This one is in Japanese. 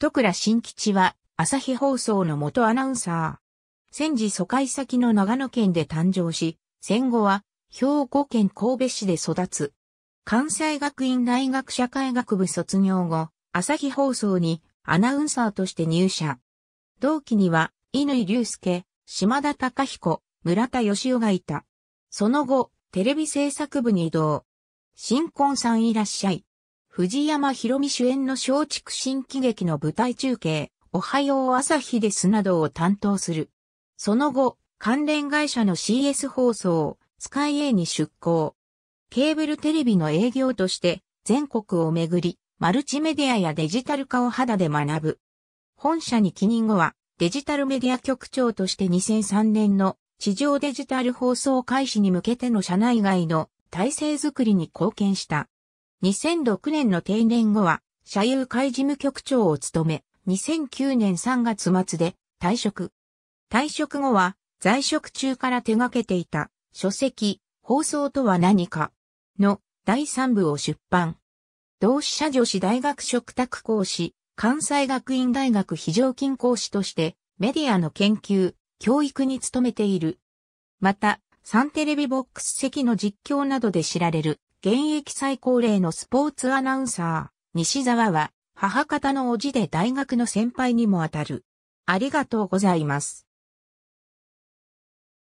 徳倉新吉は、朝日放送の元アナウンサー。戦時疎開先の長野県で誕生し、戦後は、兵庫県神戸市で育つ。関西学院大学社会学部卒業後、朝日放送にアナウンサーとして入社。同期には、乾隆介、島田隆彦、村田義夫がいた。その後、テレビ制作部に移動。新婚さんいらっしゃい。藤山博美主演の松竹新喜劇の舞台中継、おはよう朝日ですなどを担当する。その後、関連会社の CS 放送、スカイ A に出向。ケーブルテレビの営業として全国をめぐり、マルチメディアやデジタル化を肌で学ぶ。本社に帰任後はデジタルメディア局長として2003年の地上デジタル放送開始に向けての社内外の体制づくりに貢献した。2006年の定年後は、社友会事務局長を務め、2009年3月末で退職。退職後は、在職中から手掛けていた、書籍、放送とは何か、の第3部を出版。同志社女子大学食卓講師、関西学院大学非常勤講師として、メディアの研究、教育に努めている。また、サンテレビボックス席の実況などで知られる、現役最高齢のスポーツアナウンサー、西沢は、母方の叔父で大学の先輩にもあたる。ありがとうございます。